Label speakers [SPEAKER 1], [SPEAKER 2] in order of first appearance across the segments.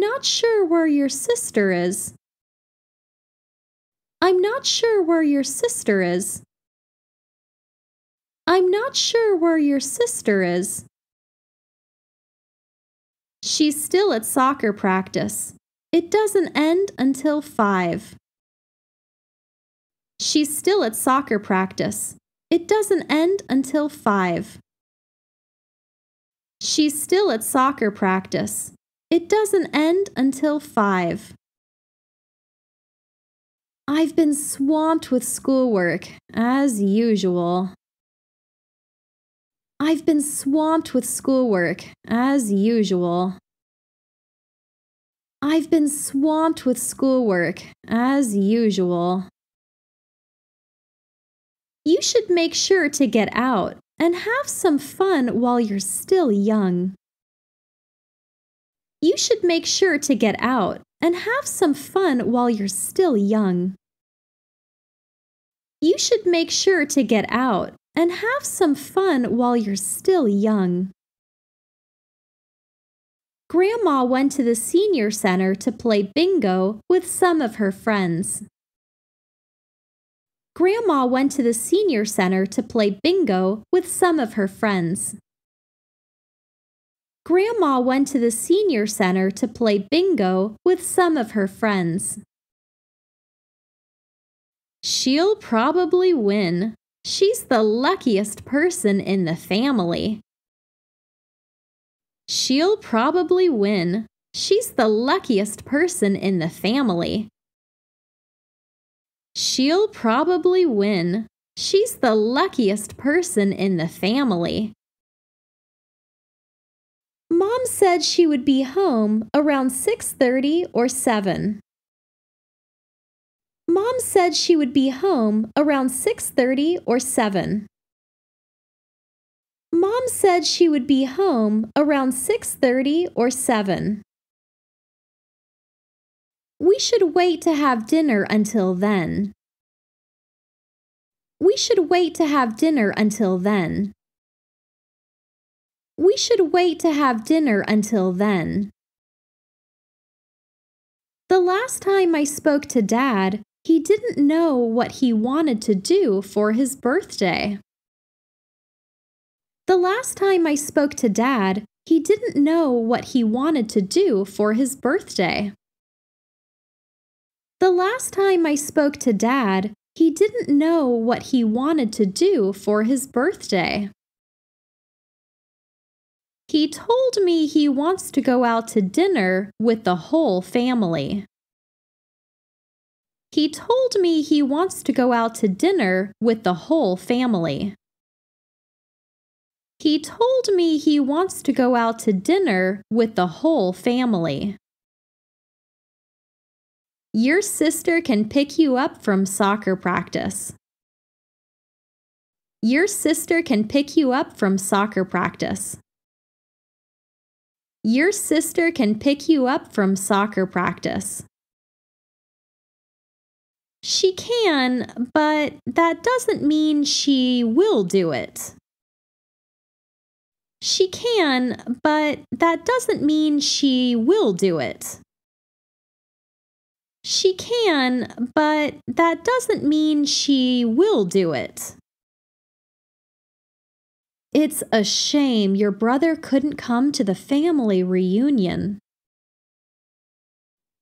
[SPEAKER 1] I'm not sure where your sister is. I'm not sure where your sister is. I'm not sure where your sister is. She's still at soccer practice. It doesn't end until 5. She's still at soccer practice. It doesn't end until 5. She's still at soccer practice. It doesn't end until 5. I've been swamped with schoolwork, as usual. I've been swamped with schoolwork, as usual. I've been swamped with schoolwork, as usual. You should make sure to get out and have some fun while you're still young you should make sure to get out and have some fun while you're still young. You should make sure to get out and have some fun while you're still young. Grandma went to the senior center to play bingo with some of her friends. Grandma went to the senior center to play bingo with some of her friends. Grandma went to the senior center to play bingo with some of her friends. She'll probably win. She's the luckiest person in the family. She'll probably win. She's the luckiest person in the family. She'll probably win. She's the luckiest person in the family. Mom said she would be home around 6:30 or 7. Mom said she would be home around 6:30 or 7. Mom said she would be home around 6:30 or 7. We should wait to have dinner until then. We should wait to have dinner until then. We should wait to have dinner until then. The last time I spoke to Dad, he didn't know what he wanted to do for his birthday. The last time I spoke to Dad, he didn't know what he wanted to do for his birthday. The last time I spoke to Dad, he didn't know what he wanted to do for his birthday. He told me he wants to go out to dinner with the whole family. He told me he wants to go out to dinner with the whole family. He told me he wants to go out to dinner with the whole family. Your sister can pick you up from soccer practice. Your sister can pick you up from soccer practice. Your sister can pick you up from soccer practice. She can, but that doesn't mean she will do it. She can, but that doesn't mean she will do it. She can, but that doesn't mean she will do it. It's a shame your brother couldn't come to the family reunion.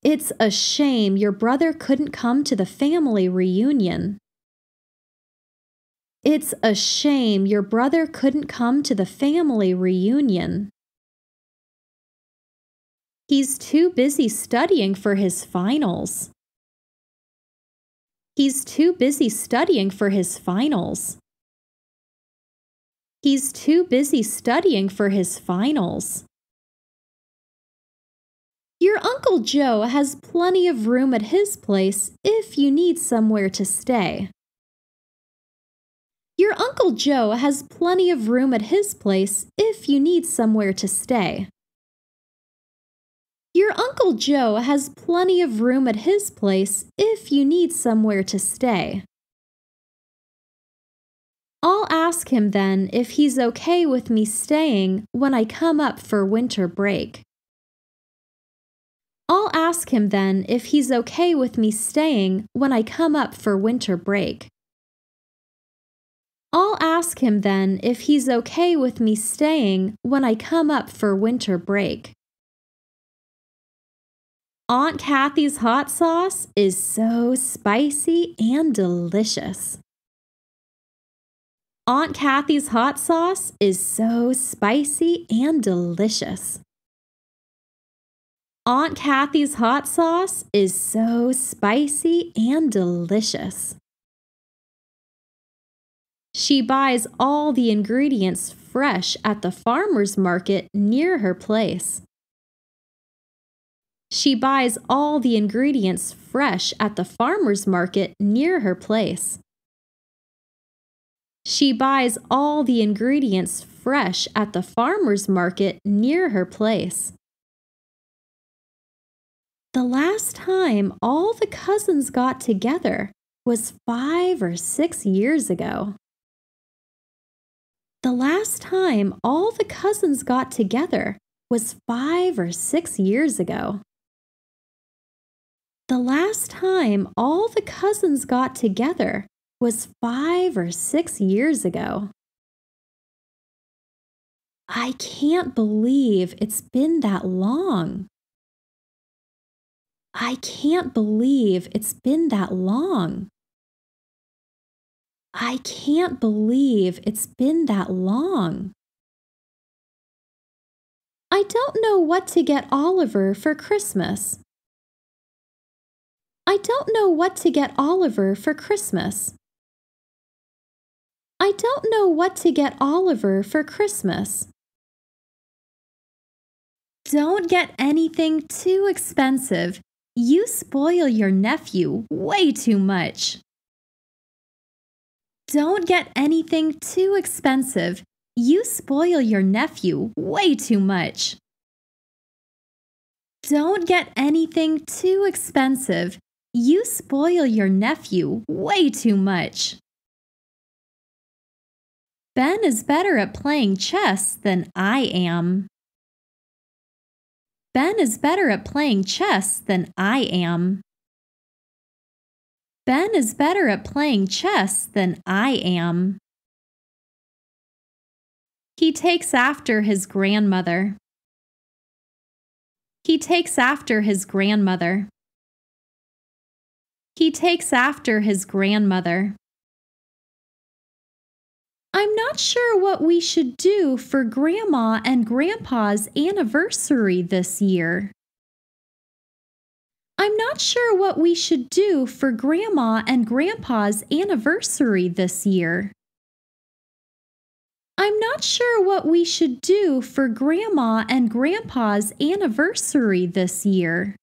[SPEAKER 1] It's a shame your brother couldn't come to the family reunion. It's a shame your brother couldn't come to the family reunion. He's too busy studying for his finals. He's too busy studying for his finals. He's too busy studying for his finals. Your Uncle Joe has plenty of room at his place if you need somewhere to stay. Your Uncle Joe has plenty of room at his place if you need somewhere to stay. Your Uncle Joe has plenty of room at his place if you need somewhere to stay. I'll ask him then if he's okay with me staying when I come up for winter break. I'll ask him then if he's okay with me staying when I come up for winter break. I'll ask him then if he's okay with me staying when I come up for winter break. Aunt Kathy's hot sauce is so spicy and delicious. Aunt Kathy's hot sauce is so spicy and delicious. Aunt Kathy's hot sauce is so spicy and delicious. She buys all the ingredients fresh at the farmer's market near her place. She buys all the ingredients fresh at the farmer's market near her place. She buys all the ingredients fresh at the farmer's market near her place. The last time all the cousins got together was five or six years ago. The last time all the cousins got together was five or six years ago. The last time all the cousins got together was five or six years ago. I can't believe it's been that long. I can't believe it's been that long. I can't believe it's been that long. I don't know what to get Oliver for Christmas. I don't know what to get Oliver for Christmas. I don't know what to get Oliver for Christmas. Don't get anything too expensive. You spoil your nephew way too much. Don't get anything too expensive. You spoil your nephew way too much. Don't get anything too expensive. You spoil your nephew way too much. Ben is better at playing chess than I am. Ben is better at playing chess than I am. Ben is better at playing chess than I am. He takes after his grandmother. He takes after his grandmother. He takes after his grandmother. I'm not sure what we should do for Grandma and Grandpa's anniversary this year. I'm not sure what we should do for Grandma and Grandpa's anniversary this year. I'm not sure what we should do for Grandma and Grandpa's anniversary this year.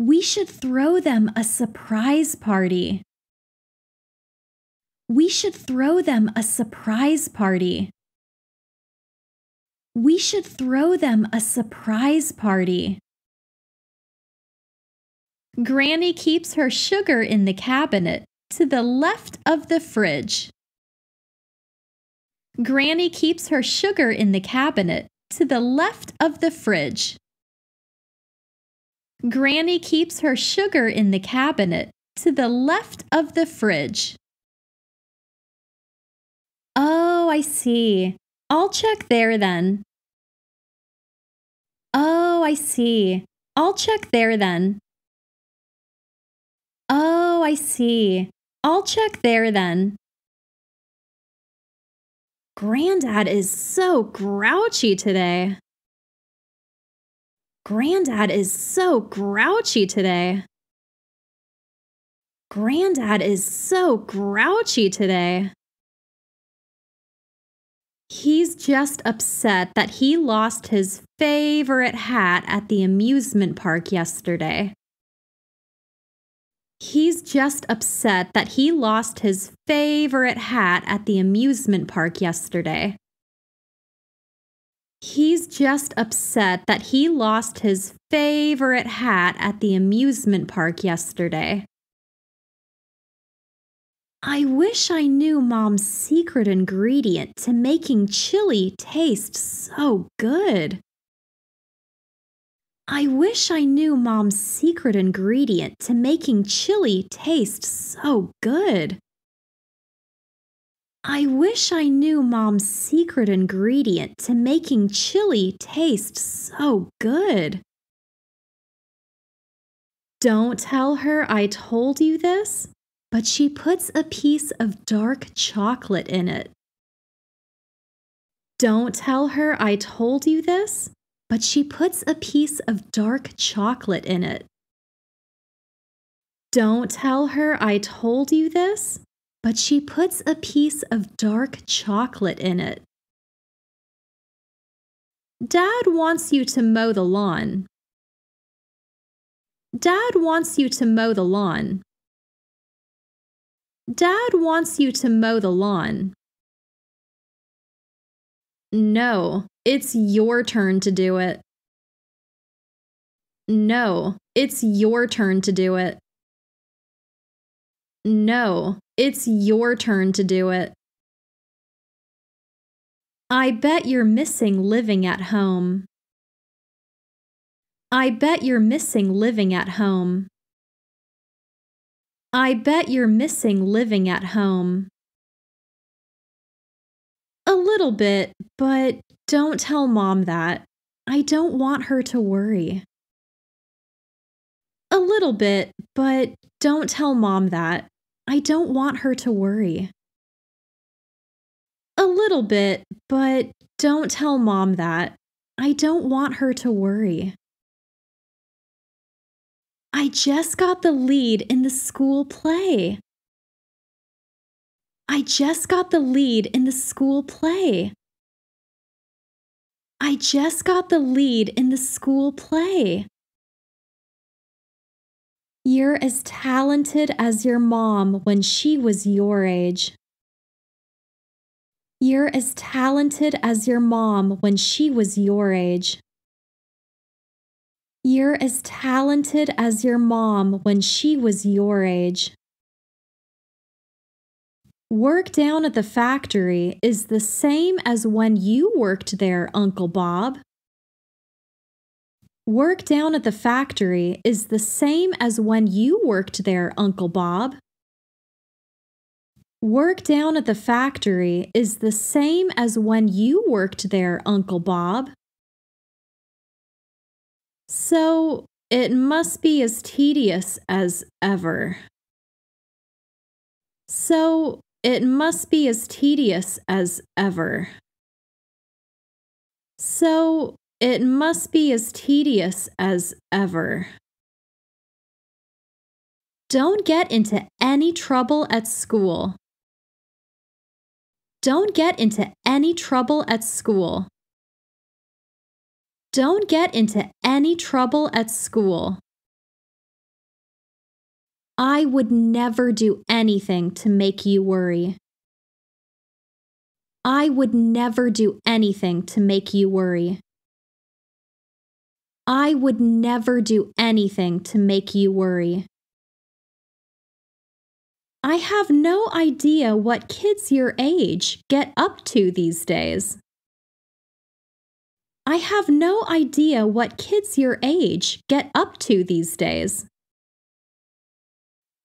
[SPEAKER 1] We should throw them a surprise party. We should throw them a surprise party. We should throw them a surprise party. Granny keeps her sugar in the cabinet to the left of the fridge. Granny keeps her sugar in the cabinet to the left of the fridge. Granny keeps her sugar in the cabinet to the left of the fridge. Oh, I see. I'll check there then. Oh, I see. I'll check there then. Oh, I see. I'll check there then. Grandad is so grouchy today. Grandad is so grouchy today. Grandad is so grouchy today. He's just upset that he lost his favorite hat at the amusement park yesterday. He's just upset that he lost his favorite hat at the amusement park yesterday. He's just upset that he lost his favorite hat at the amusement park yesterday. I wish I knew Mom's secret ingredient to making chili taste so good. I wish I knew Mom's secret ingredient to making chili taste so good. I wish I knew Mom's secret ingredient to making chili taste so good. Don't tell her I told you this but she puts a piece of dark chocolate in it. Don't tell her I told you this, but she puts a piece of dark chocolate in it. Don't tell her I told you this, but she puts a piece of dark chocolate in it. Dad wants you to mow the lawn. Dad wants you to mow the lawn. Dad wants you to mow the lawn. No, it's your turn to do it. No, it's your turn to do it. No, it's your turn to do it. I bet you're missing living at home. I bet you're missing living at home. I bet you're missing living at home. A little bit, but don't tell mom that. I don't want her to worry. A little bit, but don't tell mom that. I don't want her to worry. A little bit, but don't tell mom that. I don't want her to worry. I just got the lead in the school play. I just got the lead in the school play. I just got the lead in the school play. You're as talented as your mom when she was your age. You're as talented as your mom when she was your age. You're as talented as your mom when she was your age. Work down at the factory is the same as when you worked there, Uncle Bob. Work down at the factory is the same as when you worked there, Uncle Bob. Work down at the factory is the same as when you worked there, Uncle Bob. So it must be as tedious as ever. So it must be as tedious as ever. So it must be as tedious as ever. Don't get into any trouble at school. Don't get into any trouble at school. Don't get into any trouble at school. I would never do anything to make you worry. I would never do anything to make you worry. I would never do anything to make you worry. I have no idea what kids your age get up to these days. I have no idea what kids your age get up to these days.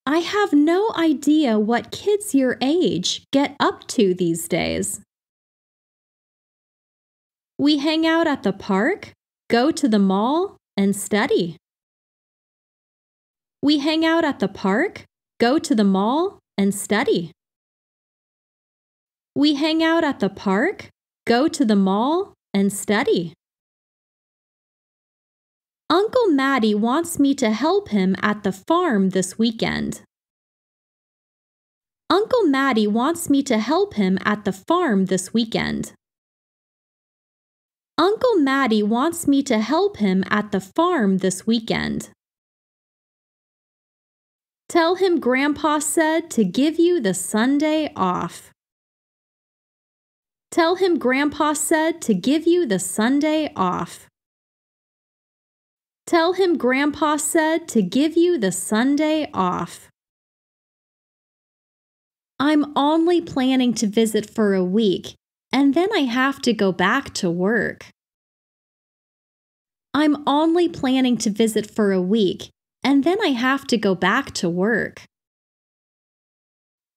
[SPEAKER 1] I have no idea what kids your age get up to these days. We hang out at the park, go to the mall, and study. We hang out at the park, go to the mall, and study. We hang out at the park, go to the mall, and study. Uncle Matty wants me to help him at the farm this weekend. Uncle Matty wants me to help him at the farm this weekend. Uncle Matty wants me to help him at the farm this weekend. Tell him Grandpa said to give you the Sunday off. Tell him Grandpa said to give you the Sunday off. Tell him Grandpa said to give you the Sunday off. I'm only planning to visit for a week, and then I have to go back to work. I'm only planning to visit for a week, and then I have to go back to work.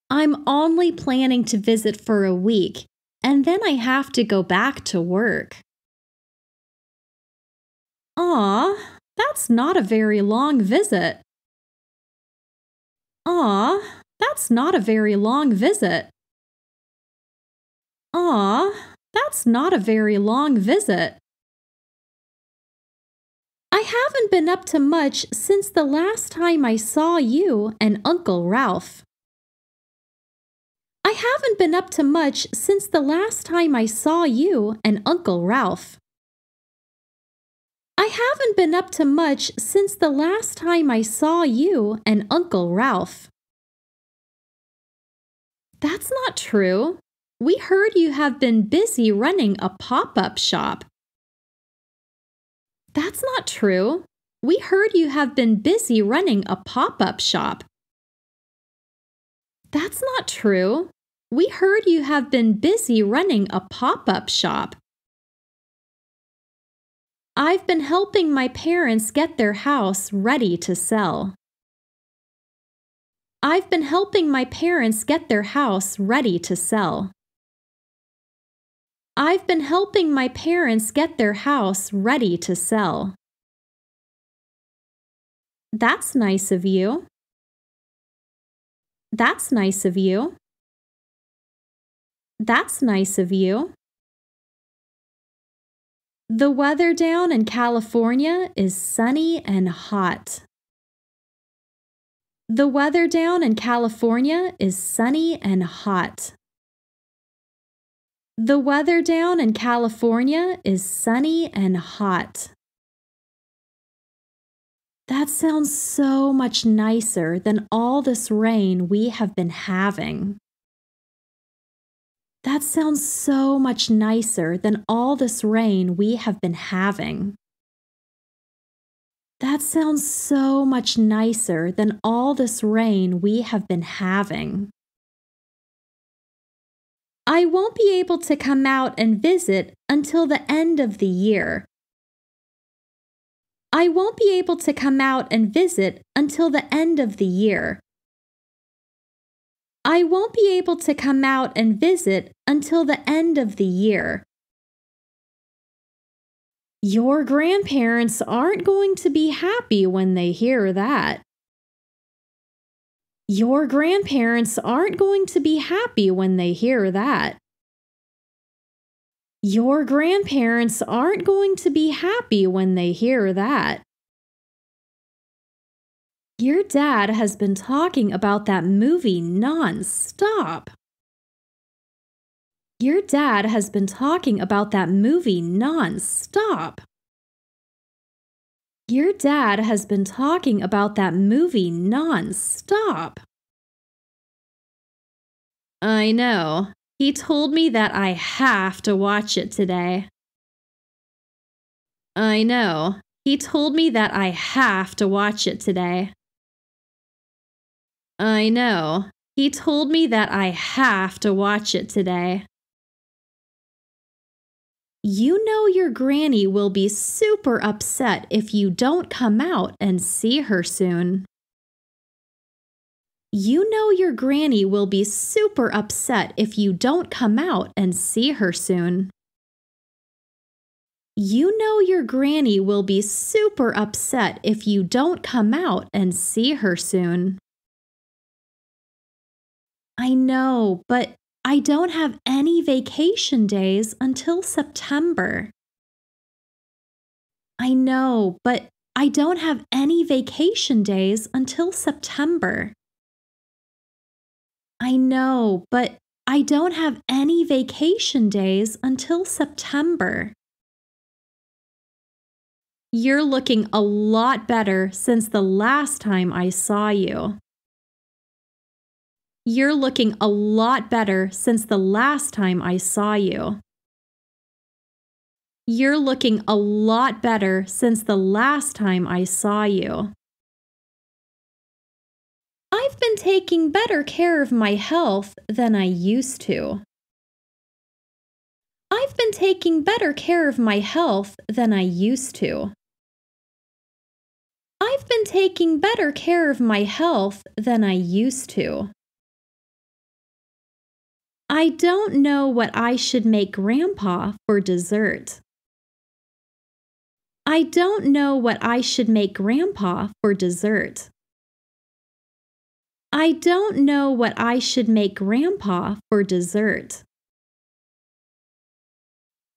[SPEAKER 1] I'm only planning to visit for a week, and then I have to go back to work. Aw, that's not a very long visit. Aw, that's not a very long visit. Aw, that's not a very long visit. I haven't been up to much since the last time I saw you and Uncle Ralph. I haven't been up to much since the last time I saw you and Uncle Ralph. I haven't been up to much since the last time I saw you and Uncle Ralph. That's not true. We heard you have been busy running a pop up shop. That's not true. We heard you have been busy running a pop up shop. That's not true. We heard you have been busy running a pop up shop. I've been helping my parents get their house ready to sell. I've been helping my parents get their house ready to sell. I've been helping my parents get their house ready to sell. That's nice of you. That's nice of you. That's nice of you. The weather down in California is sunny and hot. The weather down in California is sunny and hot. The weather down in California is sunny and hot. That sounds so much nicer than all this rain we have been having. That sounds so much nicer than all this rain we have been having. That sounds so much nicer than all this rain we have been having. I won't be able to come out and visit until the end of the year, I won't be able to come out and visit until the end of the year. I won't be able to come out and visit until the end of the year. Your grandparents aren't going to be happy when they hear that. Your grandparents aren't going to be happy when they hear that. Your grandparents aren't going to be happy when they hear that. Your dad has been talking about that movie nonstop. Your dad has been talking about that movie nonstop. Your dad has been talking about that movie nonstop. I know. He told me that I have to watch it today. I know. He told me that I have to watch it today. I know. He told me that I have to watch it today. You know your granny will be super upset if you don't come out and see her soon. You know your granny will be super upset if you don't come out and see her soon. You know your granny will be super upset if you don't come out and see her soon. I know, but I don't have any vacation days until September. I know, but I don't have any vacation days until September. I know, but I don't have any vacation days until September. You're looking a lot better since the last time I saw you. You're looking a lot better since the last time I saw you. You're looking a lot better since the last time I saw you. I've been taking better care of my health than I used to. I've been taking better care of my health than I used to. I've been taking better care of my health than I used to. I don't know what I should make Grandpa for dessert. I don't know what I should make Grandpa for dessert. I don't know what I should make Grandpa for dessert.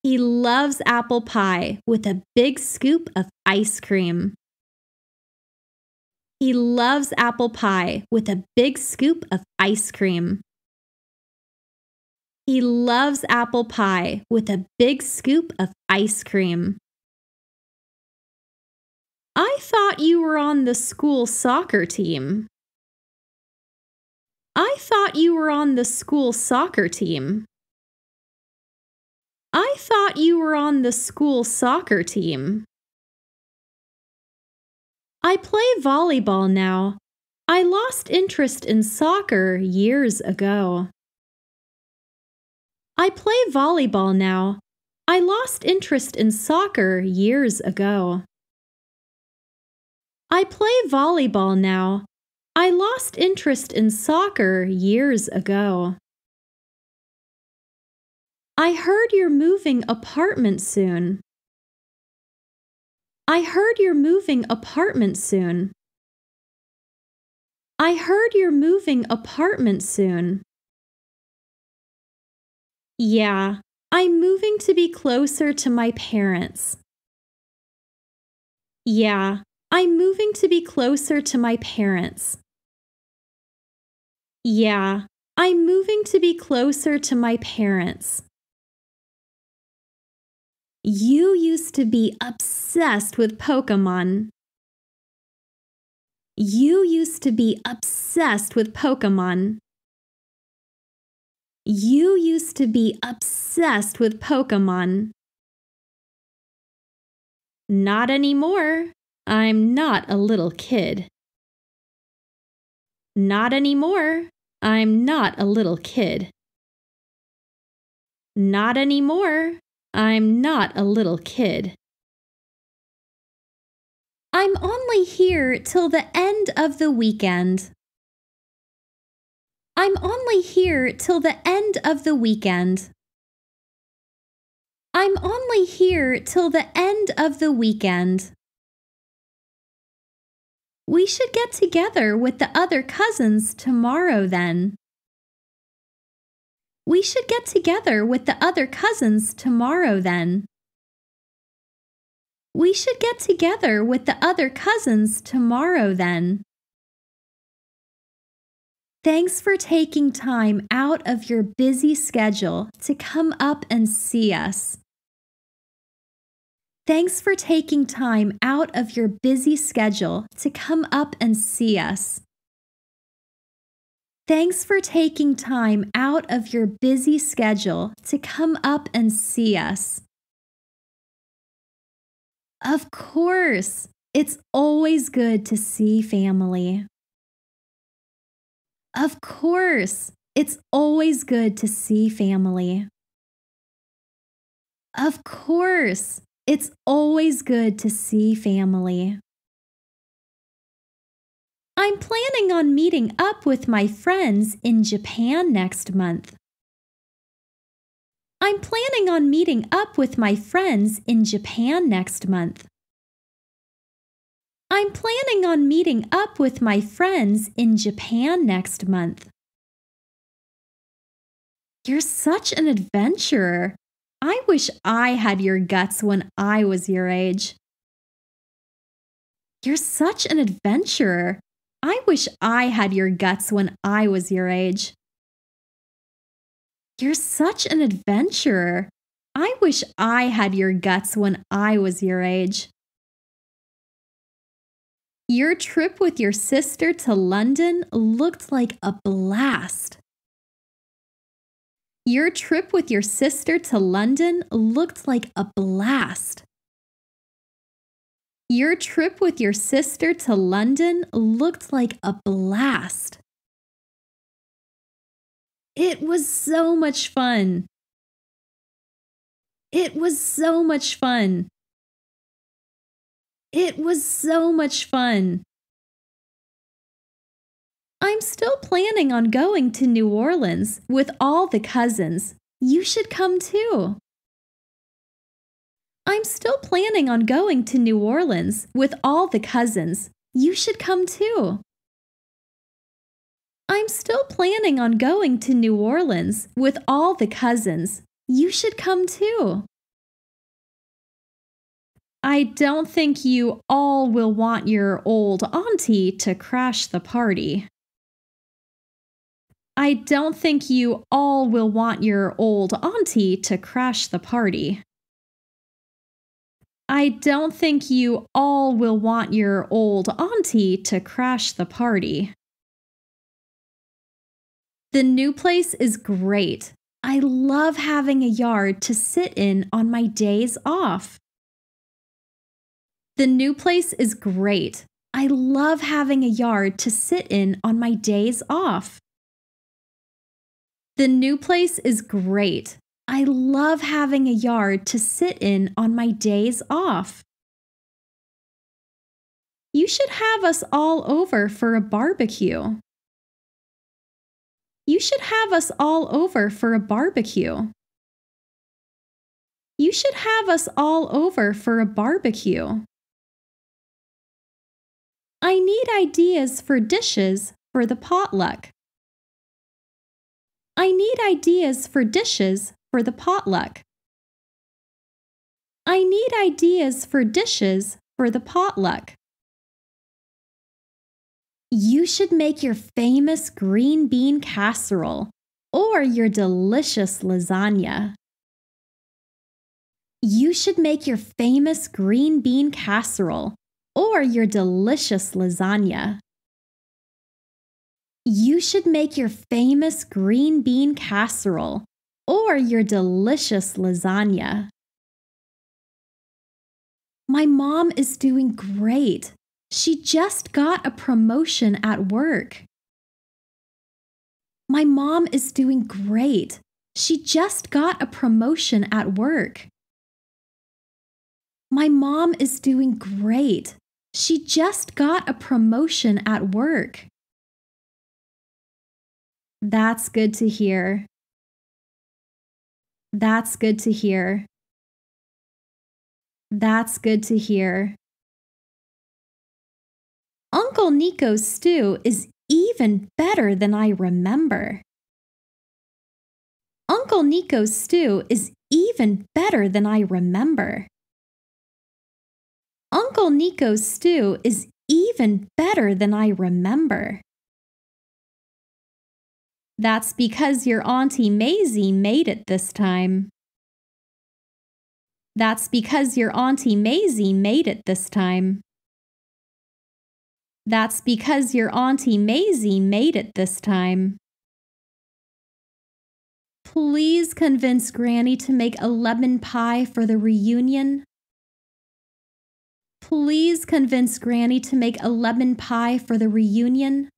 [SPEAKER 1] He loves apple pie with a big scoop of ice cream. He loves apple pie with a big scoop of ice cream. He loves apple pie with a big scoop of ice cream. I thought you were on the school soccer team. I thought you were on the school soccer team. I thought you were on the school soccer team. I play volleyball now. I lost interest in soccer years ago. I play volleyball now. I lost interest in soccer years ago. I play volleyball now. I lost interest in soccer years ago. I heard you're moving apartment soon. I heard you're moving apartment soon. I heard you're moving apartment soon. Yeah, I'm moving to be closer to my parents. Yeah, I'm moving to be closer to my parents. Yeah, I'm moving to be closer to my parents. You used to be obsessed with Pokemon. You used to be obsessed with Pokemon. You used to be obsessed with Pokemon. Not anymore. I'm not a little kid. Not anymore. I'm not a little kid. Not anymore. I'm not a little kid. I'm only here till the end of the weekend. I'm only here till the end of the weekend. I'm only here till the end of the weekend. We should get together with the other cousins tomorrow then. We should get together with the other cousins tomorrow then. We should get together with the other cousins tomorrow then. Thanks for taking time out of your busy schedule to come up and see us. Thanks for taking time out of your busy schedule to come up and see us. Thanks for taking time out of your busy schedule to come up and see us. Of course, it's always good to see family. Of course, it's always good to see family. Of course, it's always good to see family. I'm planning on meeting up with my friends in Japan next month. I'm planning on meeting up with my friends in Japan next month. I'm planning on meeting up with my friends in Japan next month. You're such an adventurer. I wish I had your guts when I was your age. You're such an adventurer. I wish I had your guts when I was your age. You're such an adventurer. I wish I had your guts when I was your age. Your trip with your sister to London looked like a blast. Your trip with your sister to London looked like a blast. Your trip with your sister to London looked like a blast. It was so much fun. It was so much fun. It was so much fun. I'm still planning on going to New Orleans with all the cousins. You should come too. I'm still planning on going to New Orleans with all the cousins. You should come too. I'm still planning on going to New Orleans with all the cousins. You should come too. I don't think you all will want your old auntie to crash the party. I don't think you all will want your old auntie to crash the party. I don't think you all will want your old auntie to crash the party. The new place is great. I love having a yard to sit in on my days off. The new place is great. I love having a yard to sit in on my days off. The new place is great. I love having a yard to sit in on my days off. You should have us all over for a barbecue. You should have us all over for a barbecue. You should have us all over for a barbecue. I need ideas for dishes for the potluck. I need ideas for dishes for the potluck. I need ideas for dishes for the potluck. You should make your famous green bean casserole or your delicious lasagna. You should make your famous green bean casserole or your delicious lasagna you should make your famous green bean casserole or your delicious lasagna. My mom is doing great. She just got a promotion at work. My mom is doing great. She just got a promotion at work. My mom is doing great. She just got a promotion at work. That's good to hear. That's good to hear. That's good to hear. Uncle Nico's stew is even better than I remember. Uncle Nico's stew is even better than I remember. Uncle Nico's stew is even better than I remember. That's because your Auntie Maisie made it this time. That's because your Auntie Maisie made it this time. That's because your Auntie Maisie made it this time. Please convince Granny to make a lemon pie for the reunion. Please convince Granny to make a lemon pie for the reunion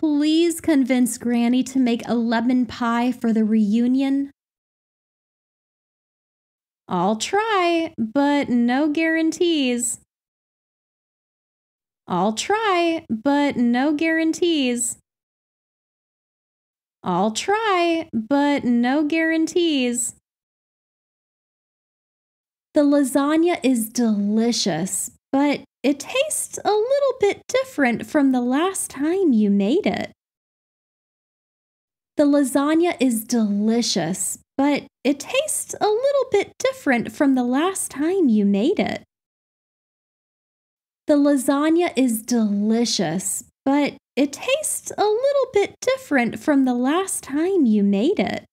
[SPEAKER 1] please convince Granny to make a lemon pie for the reunion? I'll try, but no guarantees. I'll try, but no guarantees. I'll try, but no guarantees. The lasagna is delicious, but it tastes a little bit different from the last time you made it. The lasagna is delicious, but it tastes a little bit different from the last time you made it. The lasagna is delicious, but it tastes a little bit different from the last time you made it.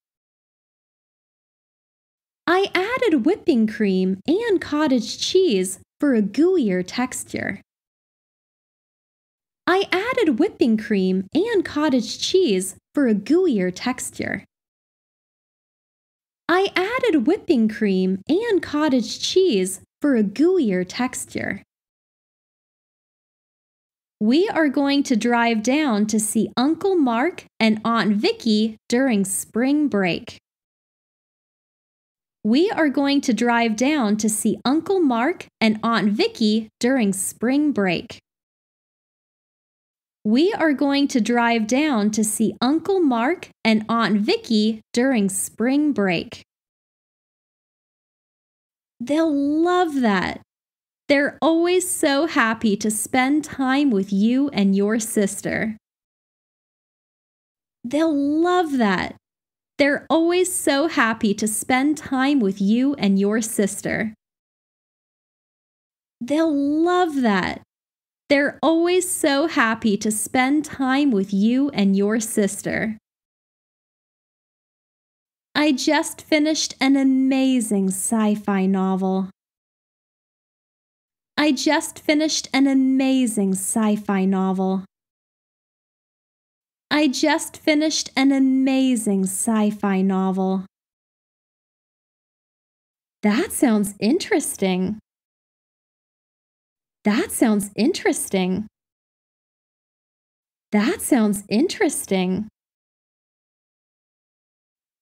[SPEAKER 1] I added whipping cream and cottage cheese for a gooier texture. I added whipping cream and cottage cheese for a gooier texture. I added whipping cream and cottage cheese for a gooier texture. We are going to drive down to see Uncle Mark and Aunt Vicky during spring break we are going to drive down to see Uncle Mark and Aunt Vicky during spring break. We are going to drive down to see Uncle Mark and Aunt Vicky during spring break. They'll love that. They're always so happy to spend time with you and your sister. They'll love that. They're always so happy to spend time with you and your sister. They'll love that. They're always so happy to spend time with you and your sister. I just finished an amazing sci fi novel. I just finished an amazing sci fi novel. I just finished an amazing sci fi novel. That sounds interesting. That sounds interesting. That sounds interesting.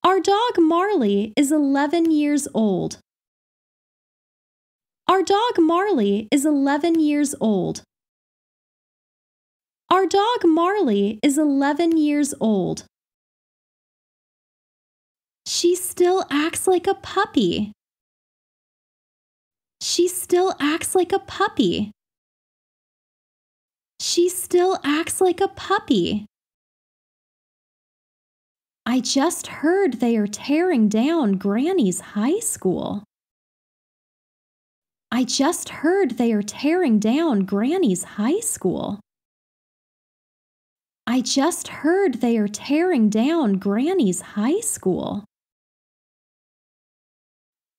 [SPEAKER 1] Our dog Marley is 11 years old. Our dog Marley is 11 years old. Our dog Marley is 11 years old. She still acts like a puppy. She still acts like a puppy. She still acts like a puppy. I just heard they are tearing down Granny's high school. I just heard they are tearing down Granny's high school. I just heard they are tearing down Granny's high school.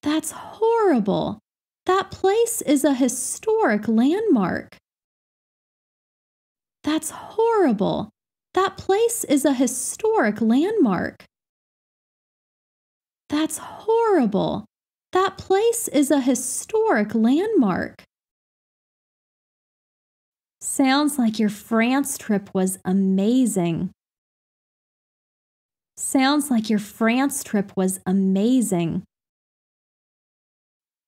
[SPEAKER 1] That's horrible. That place is a historic landmark. That's horrible. That place is a historic landmark. That's horrible. That place is a historic landmark. Sounds like your France trip was amazing. Sounds like your France trip was amazing.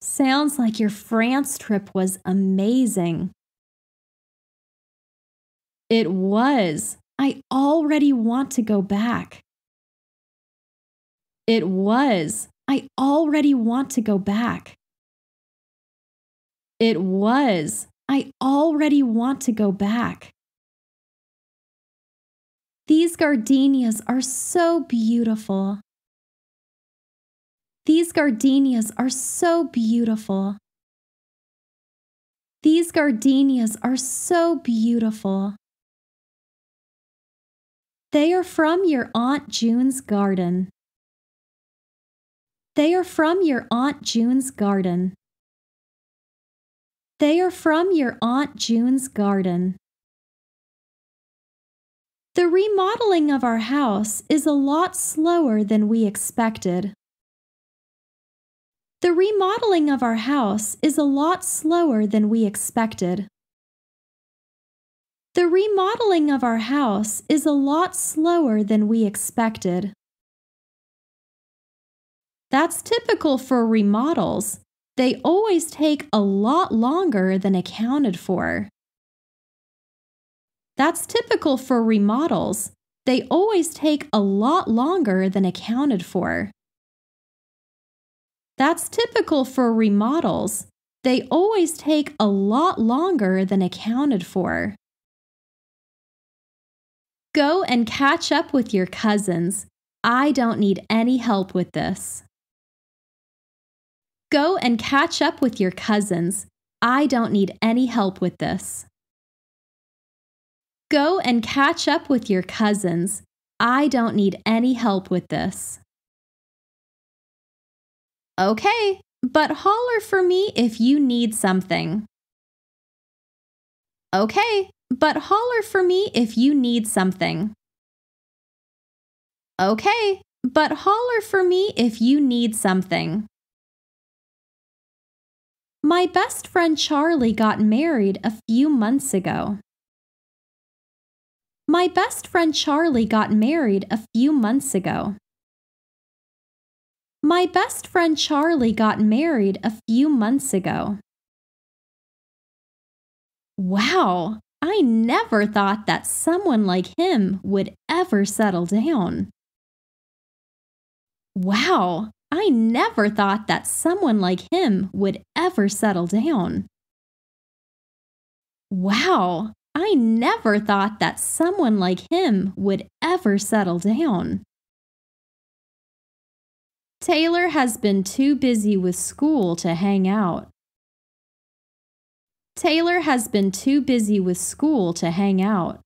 [SPEAKER 1] Sounds like your France trip was amazing. It was. I already want to go back. It was. I already want to go back. It was. I already want to go back. These gardenias are so beautiful. These gardenias are so beautiful. These gardenias are so beautiful. They are from your Aunt June's garden. They are from your Aunt June's garden. They are from your Aunt June's garden. The remodeling of our house is a lot slower than we expected. The remodeling of our house is a lot slower than we expected. The remodeling of our house is a lot slower than we expected. That's typical for remodels they always take a lot longer than accounted for. That's typical for remodels. They always take a lot longer than accounted for. That's typical for remodels. They always take a lot longer than accounted for. Go and catch up with your cousins. I don't need any help with this. Go and catch up with your cousins. I don't need any help with this. Go and catch up with your cousins. I don't need any help with this. Okay, but holler for me if you need something. Okay, but holler for me if you need something. Okay, but holler for me if you need something. My best friend Charlie got married a few months ago. My best friend Charlie got married a few months ago. My best friend Charlie got married a few months ago. Wow, I never thought that someone like him would ever settle down. Wow, I never thought that someone like him would ever settle down. Wow, I never thought that someone like him would ever settle down. Taylor has been too busy with school to hang out. Taylor has been too busy with school to hang out.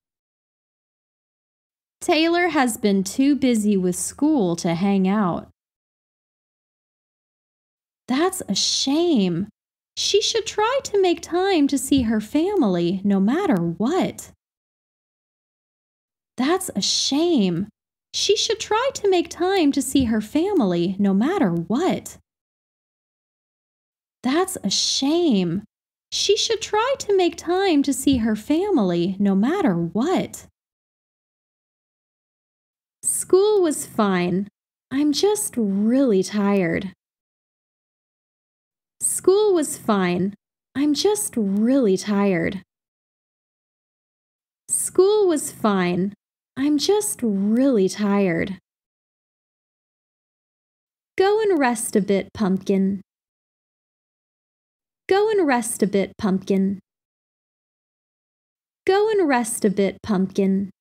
[SPEAKER 1] Taylor has been too busy with school to hang out. That's a shame. She should try to make time to see her family no matter what. That's a shame. She should try to make time to see her family no matter what. That's a shame. She should try to make time to see her family no matter what. School was fine. I'm just really tired. School was fine. I'm just really tired. School was fine. I'm just really tired. Go and rest a bit, pumpkin. Go and rest a bit, pumpkin. Go and rest a bit, pumpkin.